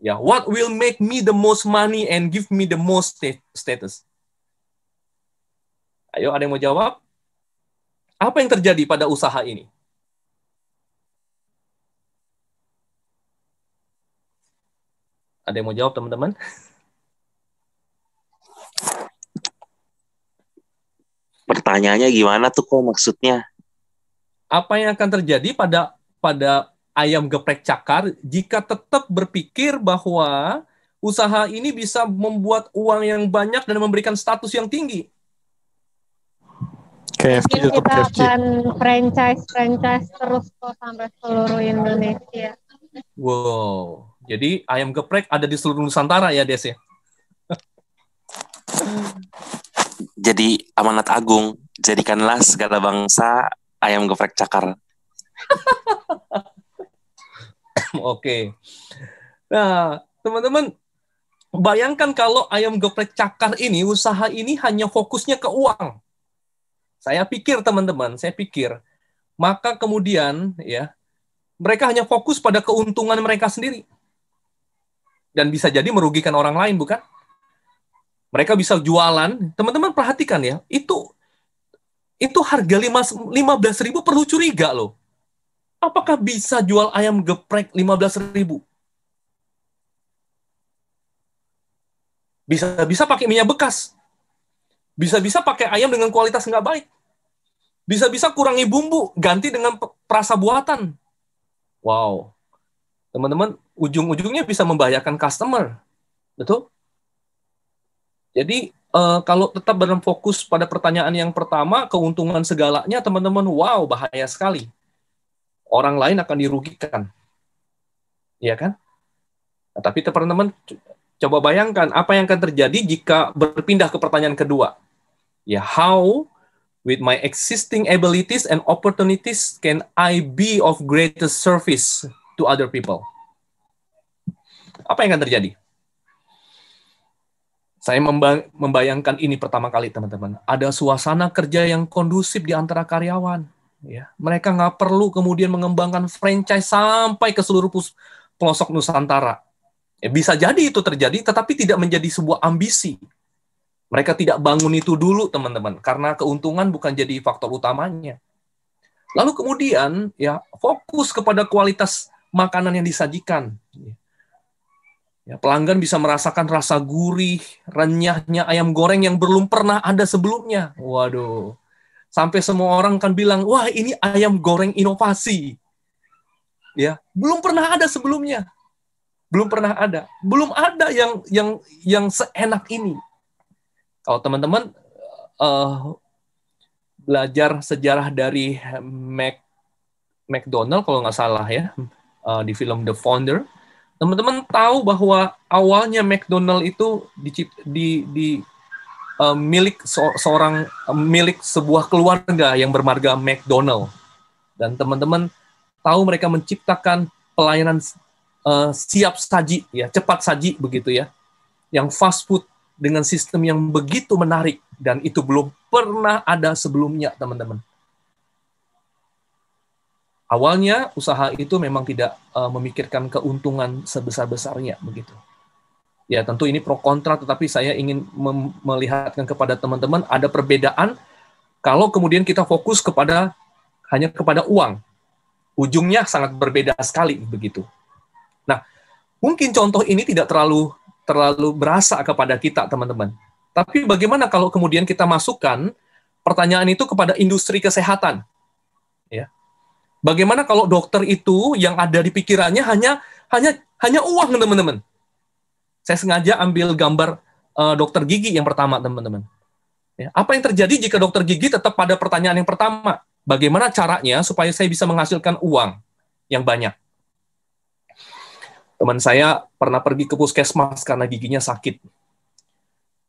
Ya, what will make me the most money and give me the most status? Ayo, ada yang mau jawab? Apa yang terjadi pada usaha ini? Ada yang mau jawab, teman-teman? Pertanyaannya gimana tuh kok maksudnya? Apa yang akan terjadi pada pada ayam geprek cakar jika tetap berpikir bahwa usaha ini bisa membuat uang yang banyak dan memberikan status yang tinggi? KFC Mungkin kita KFC. akan franchise franchise terus kok sampai seluruh Indonesia. Wow. Jadi ayam geprek ada di seluruh Nusantara ya, Des ya? Jadi amanat agung, jadikanlah segala bangsa ayam geprek cakar. Oke. okay. Nah, teman-teman, bayangkan kalau ayam geprek cakar ini, usaha ini hanya fokusnya ke uang. Saya pikir teman-teman, saya pikir maka kemudian ya mereka hanya fokus pada keuntungan mereka sendiri dan bisa jadi merugikan orang lain bukan? Mereka bisa jualan, teman-teman perhatikan ya, itu itu harga 15.000 ribu perlu curiga loh. Apakah bisa jual ayam geprek belas ribu? Bisa-bisa pakai minyak bekas. Bisa-bisa pakai ayam dengan kualitas nggak baik. Bisa-bisa kurangi bumbu, ganti dengan perasa buatan. Wow. Teman-teman, ujung-ujungnya bisa membahayakan customer. Betul? Jadi, uh, kalau tetap fokus pada pertanyaan yang pertama, keuntungan segalanya, teman-teman, wow, bahaya sekali. Orang lain akan dirugikan. Iya kan? Nah, tapi teman-teman, coba bayangkan apa yang akan terjadi jika berpindah ke pertanyaan kedua. Ya, how With my existing abilities and opportunities, can I be of greatest service to other people? Apa yang akan terjadi? Saya membayangkan ini pertama kali, teman-teman. Ada suasana kerja yang kondusif di antara karyawan. Ya, mereka nggak perlu kemudian mengembangkan franchise sampai ke seluruh pelosok Nusantara. Ya, bisa jadi itu terjadi, tetapi tidak menjadi sebuah ambisi. Mereka tidak bangun itu dulu, teman-teman, karena keuntungan bukan jadi faktor utamanya. Lalu kemudian ya fokus kepada kualitas makanan yang disajikan. Ya, pelanggan bisa merasakan rasa gurih, renyahnya ayam goreng yang belum pernah ada sebelumnya. Waduh. Sampai semua orang kan bilang, "Wah, ini ayam goreng inovasi." Ya, belum pernah ada sebelumnya. Belum pernah ada. Belum ada yang yang yang seenak ini. Kalau teman-teman uh, belajar sejarah dari Mac McDonald kalau nggak salah ya uh, di film The Founder, teman-teman tahu bahwa awalnya McDonald itu di di, di uh, eh, milik so, seorang uh, milik sebuah keluarga yang bermarga McDonald dan teman-teman tahu mereka menciptakan pelayanan uh, siap saji ya cepat saji begitu ya yang fast food dengan sistem yang begitu menarik dan itu belum pernah ada sebelumnya, teman-teman. Awalnya usaha itu memang tidak uh, memikirkan keuntungan sebesar-besarnya begitu. Ya, tentu ini pro kontra tetapi saya ingin melihatkan kepada teman-teman ada perbedaan kalau kemudian kita fokus kepada hanya kepada uang. Ujungnya sangat berbeda sekali begitu. Nah, mungkin contoh ini tidak terlalu terlalu berasa kepada kita, teman-teman. Tapi bagaimana kalau kemudian kita masukkan pertanyaan itu kepada industri kesehatan? Ya. Bagaimana kalau dokter itu yang ada di pikirannya hanya hanya hanya uang, teman-teman? Saya sengaja ambil gambar uh, dokter gigi yang pertama, teman-teman. Ya. Apa yang terjadi jika dokter gigi tetap pada pertanyaan yang pertama? Bagaimana caranya supaya saya bisa menghasilkan uang yang banyak? Teman saya pernah pergi ke puskesmas karena giginya sakit.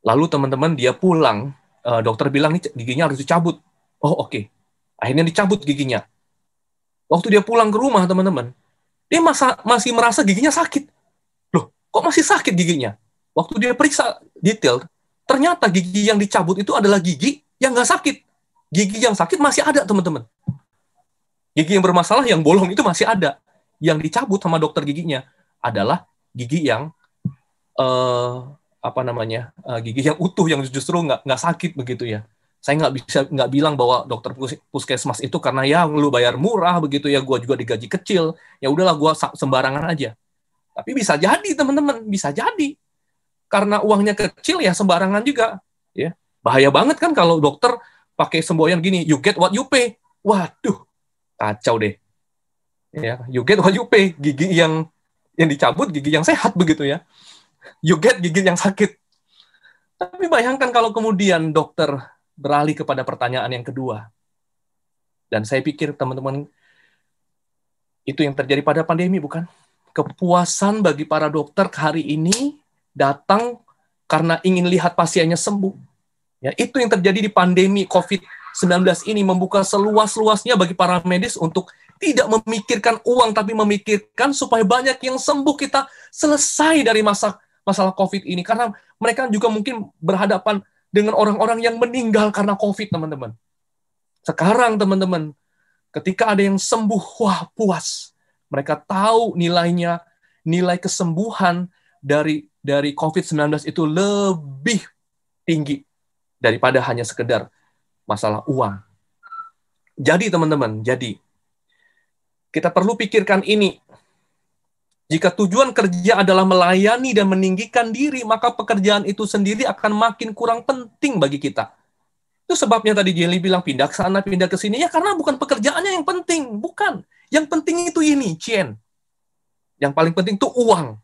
Lalu teman-teman dia pulang, eh, dokter bilang nih giginya harus dicabut. Oh oke, okay. akhirnya dicabut giginya. Waktu dia pulang ke rumah teman-teman, dia masa, masih merasa giginya sakit. Loh, kok masih sakit giginya? Waktu dia periksa detail, ternyata gigi yang dicabut itu adalah gigi yang nggak sakit. Gigi yang sakit masih ada teman-teman. Gigi yang bermasalah yang bolong itu masih ada yang dicabut sama dokter giginya adalah gigi yang uh, apa namanya uh, gigi yang utuh yang justru nggak nggak sakit begitu ya saya nggak bisa nggak bilang bahwa dokter puskesmas itu karena ya lu bayar murah begitu ya gue juga digaji kecil ya udahlah gue sembarangan aja tapi bisa jadi teman-teman bisa jadi karena uangnya kecil ya sembarangan juga ya bahaya banget kan kalau dokter pakai semboyan gini you get what you pay waduh kacau deh ya you get what you pay gigi yang yang dicabut gigi yang sehat begitu ya. You get gigi yang sakit. Tapi bayangkan kalau kemudian dokter beralih kepada pertanyaan yang kedua. Dan saya pikir teman-teman itu yang terjadi pada pandemi bukan? Kepuasan bagi para dokter hari ini datang karena ingin lihat pasiennya sembuh. Ya, itu yang terjadi di pandemi COVID-19 ini membuka seluas-luasnya bagi para medis untuk tidak memikirkan uang tapi memikirkan supaya banyak yang sembuh kita selesai dari masa masalah COVID ini karena mereka juga mungkin berhadapan dengan orang-orang yang meninggal karena COVID teman-teman. Sekarang teman-teman, ketika ada yang sembuh, wah puas. Mereka tahu nilainya, nilai kesembuhan dari dari COVID-19 itu lebih tinggi daripada hanya sekedar masalah uang. Jadi teman-teman, jadi kita perlu pikirkan ini. Jika tujuan kerja adalah melayani dan meninggikan diri, maka pekerjaan itu sendiri akan makin kurang penting bagi kita. Itu sebabnya tadi Jenny bilang pindah ke sana, pindah ke sini. Ya karena bukan pekerjaannya yang penting, bukan. Yang penting itu ini, Cien. Yang paling penting itu uang.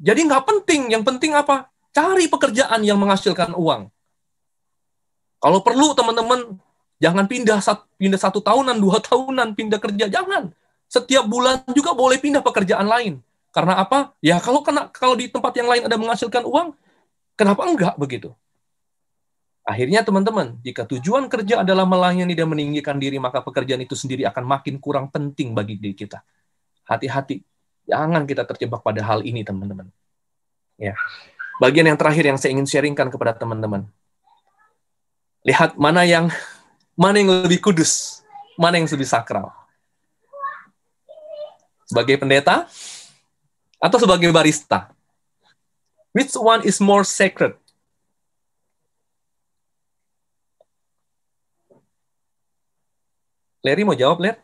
Jadi nggak penting, yang penting apa? Cari pekerjaan yang menghasilkan uang. Kalau perlu teman-teman jangan pindah pindah satu tahunan, dua tahunan, pindah kerja, jangan setiap bulan juga boleh pindah pekerjaan lain. Karena apa? Ya kalau kena kalau di tempat yang lain ada menghasilkan uang, kenapa enggak begitu? Akhirnya teman-teman, jika tujuan kerja adalah melayani dan meninggikan diri, maka pekerjaan itu sendiri akan makin kurang penting bagi diri kita. Hati-hati, jangan kita terjebak pada hal ini, teman-teman. Ya. Bagian yang terakhir yang saya ingin sharingkan kepada teman-teman. Lihat mana yang mana yang lebih kudus, mana yang lebih sakral. Sebagai pendeta atau sebagai barista? Which one is more sacred? Larry mau jawab, Larry?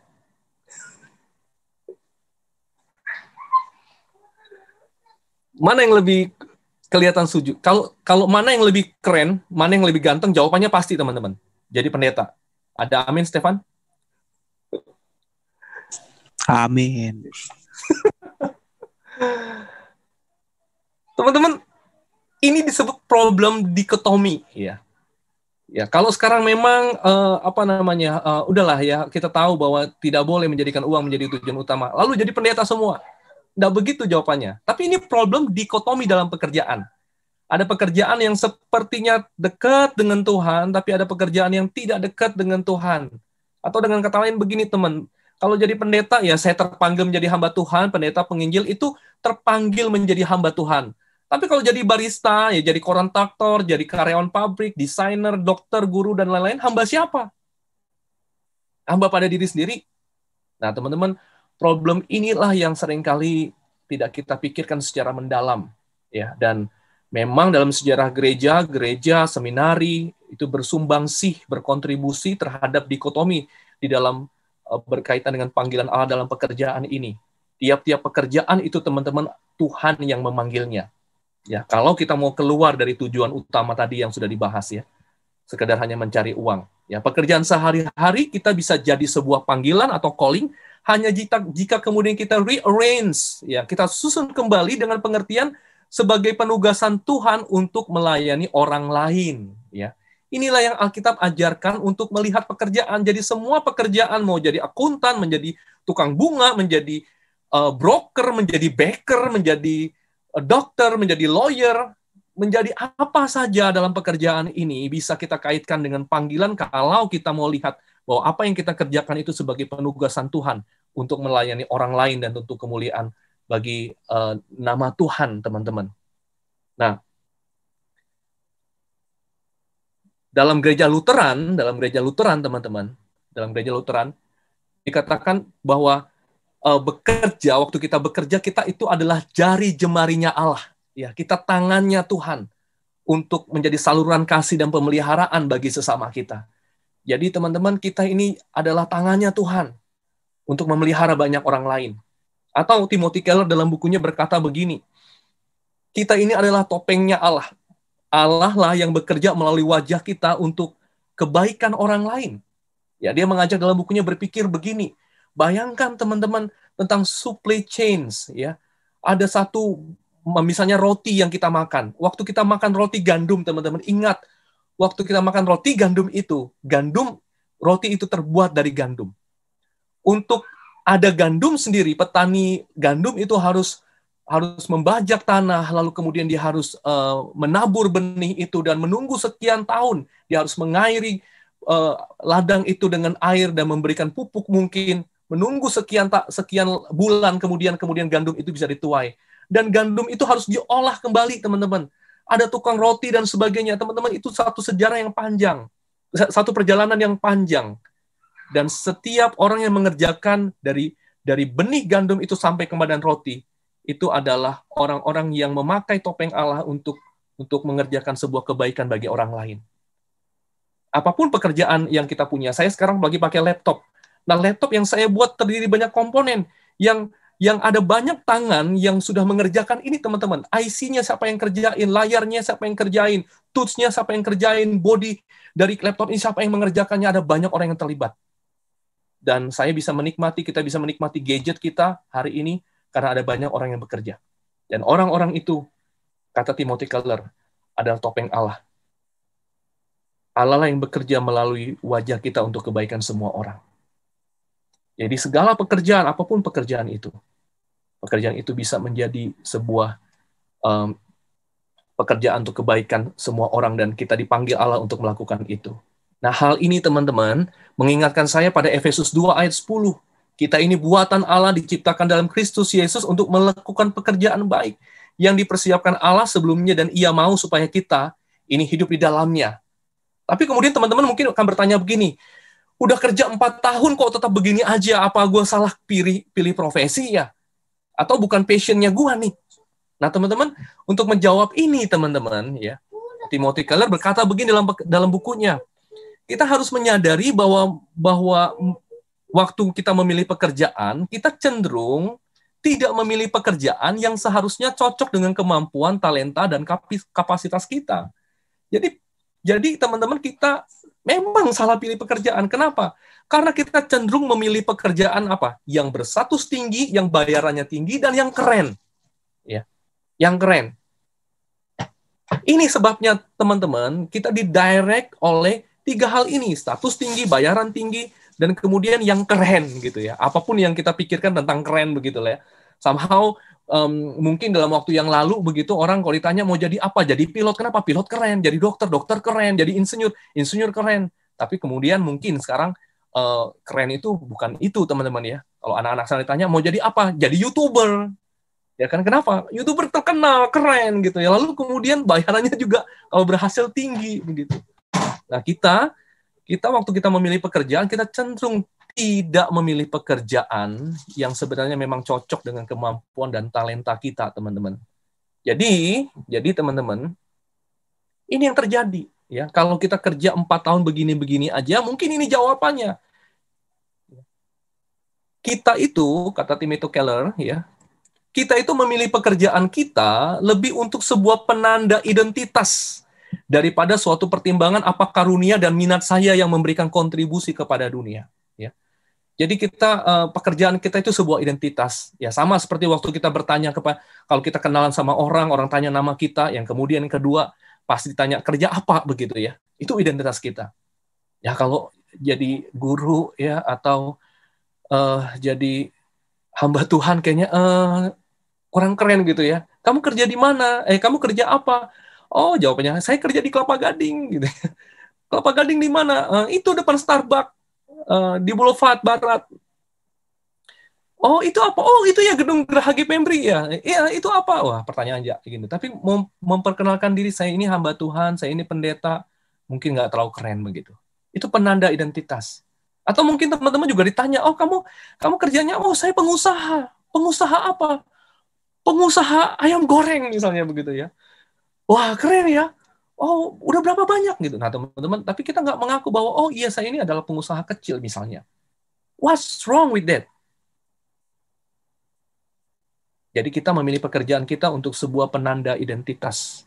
Mana yang lebih kelihatan suju? Kalau kalau mana yang lebih keren, mana yang lebih ganteng, jawabannya pasti teman-teman. Jadi pendeta. Ada amin, Stefan? Amin. Teman-teman, ini disebut problem dikotomi, ya. Ya, kalau sekarang memang uh, apa namanya, uh, udahlah ya kita tahu bahwa tidak boleh menjadikan uang menjadi tujuan utama. Lalu jadi pendeta semua, tidak begitu jawabannya. Tapi ini problem dikotomi dalam pekerjaan. Ada pekerjaan yang sepertinya dekat dengan Tuhan, tapi ada pekerjaan yang tidak dekat dengan Tuhan. Atau dengan kata lain begini teman, kalau jadi pendeta ya saya terpanggil menjadi hamba Tuhan, pendeta penginjil itu terpanggil menjadi hamba Tuhan. Tapi kalau jadi barista, ya jadi koran taktor, jadi karyawan pabrik, desainer, dokter, guru, dan lain-lain, hamba siapa? Hamba pada diri sendiri. Nah, teman-teman, problem inilah yang seringkali tidak kita pikirkan secara mendalam. ya Dan memang dalam sejarah gereja, gereja, seminari, itu bersumbang sih, berkontribusi terhadap dikotomi di dalam Eh, berkaitan dengan panggilan Allah dalam pekerjaan ini. Tiap-tiap pekerjaan itu teman-teman Tuhan yang memanggilnya. Ya, kalau kita mau keluar dari tujuan utama tadi yang sudah dibahas ya, sekedar hanya mencari uang. Ya, pekerjaan sehari-hari kita bisa jadi sebuah panggilan atau calling hanya jika, jika kemudian kita rearrange, ya, kita susun kembali dengan pengertian sebagai penugasan Tuhan untuk melayani orang lain, ya. Inilah yang Alkitab ajarkan untuk melihat pekerjaan. Jadi semua pekerjaan mau jadi akuntan, menjadi tukang bunga, menjadi uh, broker, menjadi baker, menjadi uh, dokter, menjadi lawyer, menjadi apa saja dalam pekerjaan ini bisa kita kaitkan dengan panggilan kalau kita mau lihat bahwa apa yang kita kerjakan itu sebagai penugasan Tuhan untuk melayani orang lain dan untuk kemuliaan bagi uh, nama Tuhan, teman-teman. Nah, dalam gereja Lutheran, dalam gereja Lutheran teman-teman, dalam gereja Lutheran dikatakan bahwa uh, bekerja waktu kita bekerja kita itu adalah jari jemarinya Allah. Ya, kita tangannya Tuhan untuk menjadi saluran kasih dan pemeliharaan bagi sesama kita. Jadi teman-teman kita ini adalah tangannya Tuhan untuk memelihara banyak orang lain. Atau Timothy Keller dalam bukunya berkata begini, kita ini adalah topengnya Allah. Allah lah yang bekerja melalui wajah kita untuk kebaikan orang lain. Ya, dia mengajak dalam bukunya berpikir begini. Bayangkan teman-teman tentang supply chains ya. Ada satu misalnya roti yang kita makan. Waktu kita makan roti gandum, teman-teman, ingat waktu kita makan roti gandum itu, gandum roti itu terbuat dari gandum. Untuk ada gandum sendiri, petani gandum itu harus harus membajak tanah, lalu kemudian dia harus uh, menabur benih itu dan menunggu sekian tahun. Dia harus mengairi uh, ladang itu dengan air dan memberikan pupuk mungkin, menunggu sekian tak sekian bulan kemudian kemudian gandum itu bisa dituai. Dan gandum itu harus diolah kembali, teman-teman. Ada tukang roti dan sebagainya, teman-teman. Itu satu sejarah yang panjang, satu perjalanan yang panjang. Dan setiap orang yang mengerjakan dari dari benih gandum itu sampai ke badan roti, itu adalah orang-orang yang memakai topeng Allah untuk untuk mengerjakan sebuah kebaikan bagi orang lain. Apapun pekerjaan yang kita punya, saya sekarang lagi pakai laptop. Nah, laptop yang saya buat terdiri banyak komponen yang yang ada banyak tangan yang sudah mengerjakan ini teman-teman. IC-nya siapa yang kerjain, layarnya siapa yang kerjain, tools-nya siapa yang kerjain, body dari laptop ini siapa yang mengerjakannya, ada banyak orang yang terlibat. Dan saya bisa menikmati, kita bisa menikmati gadget kita hari ini karena ada banyak orang yang bekerja. Dan orang-orang itu, kata Timothy Keller, adalah topeng Allah. Allah lah yang bekerja melalui wajah kita untuk kebaikan semua orang. Jadi segala pekerjaan, apapun pekerjaan itu, pekerjaan itu bisa menjadi sebuah um, pekerjaan untuk kebaikan semua orang dan kita dipanggil Allah untuk melakukan itu. Nah hal ini teman-teman mengingatkan saya pada Efesus 2 ayat 10 kita ini buatan Allah diciptakan dalam Kristus Yesus untuk melakukan pekerjaan baik yang dipersiapkan Allah sebelumnya dan ia mau supaya kita ini hidup di dalamnya. Tapi kemudian teman-teman mungkin akan bertanya begini, udah kerja empat tahun kok tetap begini aja, apa gue salah pilih, pilih profesi ya? Atau bukan passionnya gue nih? Nah teman-teman, untuk menjawab ini teman-teman ya, Timothy Keller berkata begini dalam dalam bukunya, kita harus menyadari bahwa bahwa waktu kita memilih pekerjaan, kita cenderung tidak memilih pekerjaan yang seharusnya cocok dengan kemampuan, talenta dan kapasitas kita. Jadi jadi teman-teman kita memang salah pilih pekerjaan. Kenapa? Karena kita cenderung memilih pekerjaan apa? Yang berstatus tinggi, yang bayarannya tinggi dan yang keren. Ya. Yang keren. Ini sebabnya teman-teman kita didirect oleh tiga hal ini, status tinggi, bayaran tinggi, dan kemudian yang keren gitu ya apapun yang kita pikirkan tentang keren begitu lah ya somehow um, mungkin dalam waktu yang lalu begitu orang kalau ditanya mau jadi apa jadi pilot kenapa pilot keren jadi dokter dokter keren jadi insinyur insinyur keren tapi kemudian mungkin sekarang uh, keren itu bukan itu teman-teman ya kalau anak-anak saya ditanya mau jadi apa jadi youtuber ya kan kenapa youtuber terkenal keren gitu ya lalu kemudian bayarannya juga kalau berhasil tinggi begitu nah kita kita waktu kita memilih pekerjaan, kita cenderung tidak memilih pekerjaan yang sebenarnya memang cocok dengan kemampuan dan talenta kita, teman-teman. Jadi, jadi teman-teman, ini yang terjadi ya. Kalau kita kerja empat tahun begini-begini aja, mungkin ini jawabannya. Kita itu, kata Timothy Keller, ya, kita itu memilih pekerjaan kita lebih untuk sebuah penanda identitas daripada suatu pertimbangan apa karunia dan minat saya yang memberikan kontribusi kepada dunia. Ya. Jadi kita uh, pekerjaan kita itu sebuah identitas. Ya sama seperti waktu kita bertanya kepada kalau kita kenalan sama orang, orang tanya nama kita, yang kemudian yang kedua pasti tanya kerja apa begitu ya. Itu identitas kita. Ya kalau jadi guru ya atau uh, jadi hamba Tuhan kayaknya uh, kurang keren gitu ya. Kamu kerja di mana? Eh kamu kerja apa? Oh, jawabannya saya kerja di Kelapa Gading gitu. Kelapa Gading di mana? Uh, itu depan Starbucks uh, di Boulevard Barat. Oh, itu apa? Oh, itu ya gedung Geraha Pembri ya. Iya, itu apa? Wah, pertanyaan aja gitu. Tapi mem memperkenalkan diri saya ini hamba Tuhan, saya ini pendeta, mungkin nggak terlalu keren begitu. Itu penanda identitas. Atau mungkin teman-teman juga ditanya, "Oh, kamu kamu kerjanya oh, saya pengusaha." Pengusaha apa? Pengusaha ayam goreng misalnya begitu ya wah keren ya, oh udah berapa banyak gitu. Nah teman-teman, tapi kita nggak mengaku bahwa oh iya saya ini adalah pengusaha kecil misalnya. What's wrong with that? Jadi kita memilih pekerjaan kita untuk sebuah penanda identitas.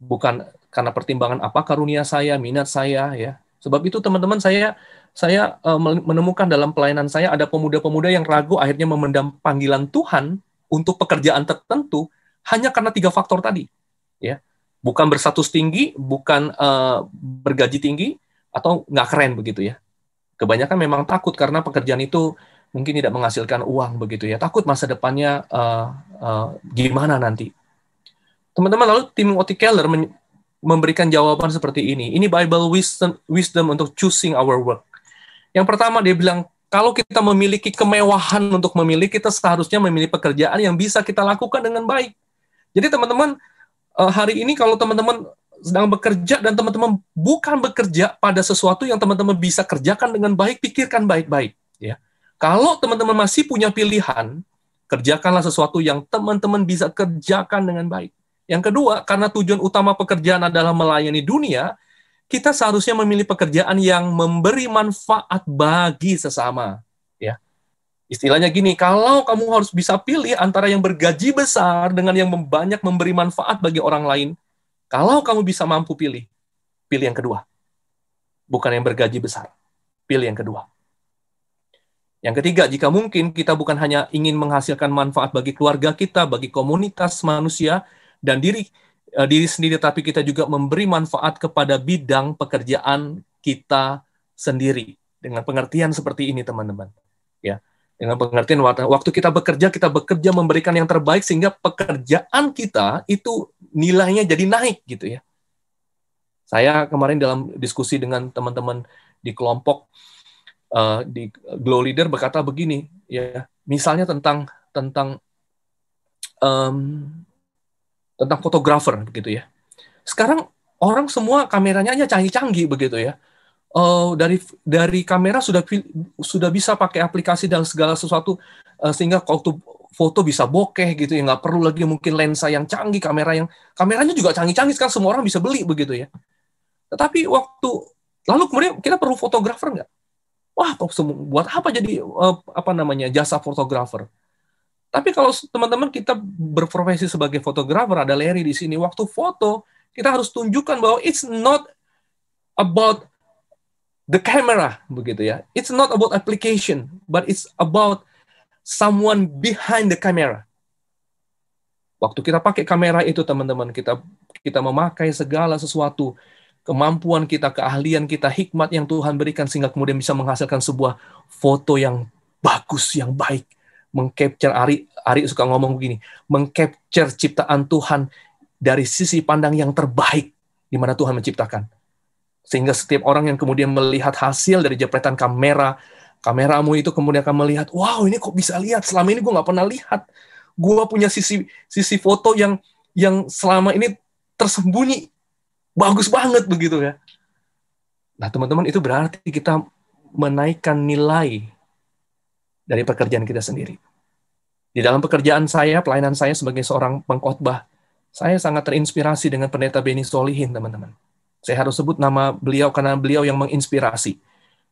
Bukan karena pertimbangan apa karunia saya, minat saya ya. Sebab itu teman-teman saya saya eh, menemukan dalam pelayanan saya ada pemuda-pemuda yang ragu akhirnya memendam panggilan Tuhan untuk pekerjaan tertentu hanya karena tiga faktor tadi ya bukan bersatus tinggi bukan uh, bergaji tinggi atau nggak keren begitu ya kebanyakan memang takut karena pekerjaan itu mungkin tidak menghasilkan uang begitu ya takut masa depannya uh, uh, gimana nanti teman-teman lalu Timothy Keller memberikan jawaban seperti ini. Ini Bible wisdom, wisdom untuk choosing our work. Yang pertama dia bilang, kalau kita memiliki kemewahan untuk memilih, kita seharusnya memilih pekerjaan yang bisa kita lakukan dengan baik. Jadi teman-teman, uh, hari ini kalau teman-teman sedang bekerja dan teman-teman bukan bekerja pada sesuatu yang teman-teman bisa kerjakan dengan baik, pikirkan baik-baik. Ya, kalau teman-teman masih punya pilihan, kerjakanlah sesuatu yang teman-teman bisa kerjakan dengan baik. Yang kedua, karena tujuan utama pekerjaan adalah melayani dunia, kita seharusnya memilih pekerjaan yang memberi manfaat bagi sesama. Istilahnya gini, kalau kamu harus bisa pilih antara yang bergaji besar dengan yang banyak memberi manfaat bagi orang lain, kalau kamu bisa mampu pilih, pilih yang kedua. Bukan yang bergaji besar, pilih yang kedua. Yang ketiga, jika mungkin kita bukan hanya ingin menghasilkan manfaat bagi keluarga kita, bagi komunitas manusia dan diri eh, diri sendiri, tapi kita juga memberi manfaat kepada bidang pekerjaan kita sendiri dengan pengertian seperti ini, teman-teman. Ya, dengan pengertian waktu kita bekerja, kita bekerja memberikan yang terbaik sehingga pekerjaan kita itu nilainya jadi naik gitu ya. Saya kemarin dalam diskusi dengan teman-teman di kelompok uh, di Glow Leader berkata begini ya, misalnya tentang tentang um, tentang fotografer begitu ya. Sekarang orang semua kameranya aja canggih-canggih begitu ya uh, dari dari kamera sudah sudah bisa pakai aplikasi dan segala sesuatu uh, sehingga waktu foto bisa bokeh gitu ya nggak perlu lagi mungkin lensa yang canggih kamera yang kameranya juga canggih-canggih kan semua orang bisa beli begitu ya tetapi waktu lalu kemudian kita perlu fotografer nggak wah kok semua buat apa jadi uh, apa namanya jasa fotografer tapi kalau teman-teman kita berprofesi sebagai fotografer ada Larry di sini waktu foto kita harus tunjukkan bahwa it's not about the camera begitu ya. It's not about application, but it's about someone behind the camera. Waktu kita pakai kamera itu teman-teman kita kita memakai segala sesuatu kemampuan kita, keahlian kita, hikmat yang Tuhan berikan sehingga kemudian bisa menghasilkan sebuah foto yang bagus, yang baik. Mengcapture Ari Ari suka ngomong begini, mengcapture ciptaan Tuhan dari sisi pandang yang terbaik di mana Tuhan menciptakan. Sehingga setiap orang yang kemudian melihat hasil dari jepretan kamera, kameramu itu kemudian akan melihat, wow ini kok bisa lihat, selama ini gue nggak pernah lihat. Gue punya sisi sisi foto yang yang selama ini tersembunyi. Bagus banget begitu ya. Nah teman-teman itu berarti kita menaikkan nilai dari pekerjaan kita sendiri. Di dalam pekerjaan saya, pelayanan saya sebagai seorang pengkhotbah, saya sangat terinspirasi dengan pendeta Beni Solihin, teman-teman. Saya harus sebut nama beliau karena beliau yang menginspirasi.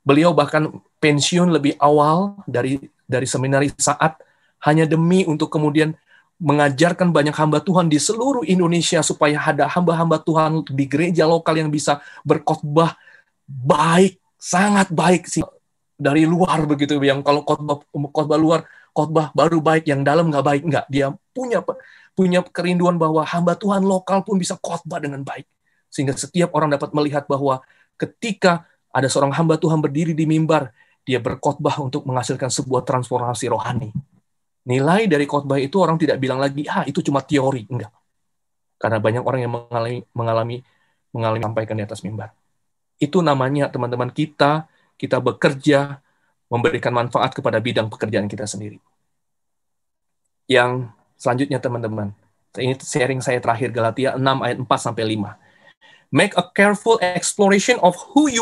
Beliau bahkan pensiun lebih awal dari dari seminari saat hanya demi untuk kemudian mengajarkan banyak hamba Tuhan di seluruh Indonesia supaya ada hamba-hamba Tuhan di gereja lokal yang bisa berkhotbah baik, sangat baik sih dari luar begitu yang kalau khotbah khotbah luar khotbah baru baik yang dalam nggak baik nggak dia punya punya kerinduan bahwa hamba Tuhan lokal pun bisa khotbah dengan baik sehingga setiap orang dapat melihat bahwa ketika ada seorang hamba Tuhan berdiri di mimbar, dia berkhotbah untuk menghasilkan sebuah transformasi rohani. Nilai dari khotbah itu orang tidak bilang lagi, ah itu cuma teori, enggak. Karena banyak orang yang mengalami mengalami mengalami sampaikan di atas mimbar. Itu namanya teman-teman kita, kita bekerja memberikan manfaat kepada bidang pekerjaan kita sendiri. Yang selanjutnya teman-teman, ini sharing saya terakhir Galatia 6 ayat 4 sampai 5 Make a careful exploration of who you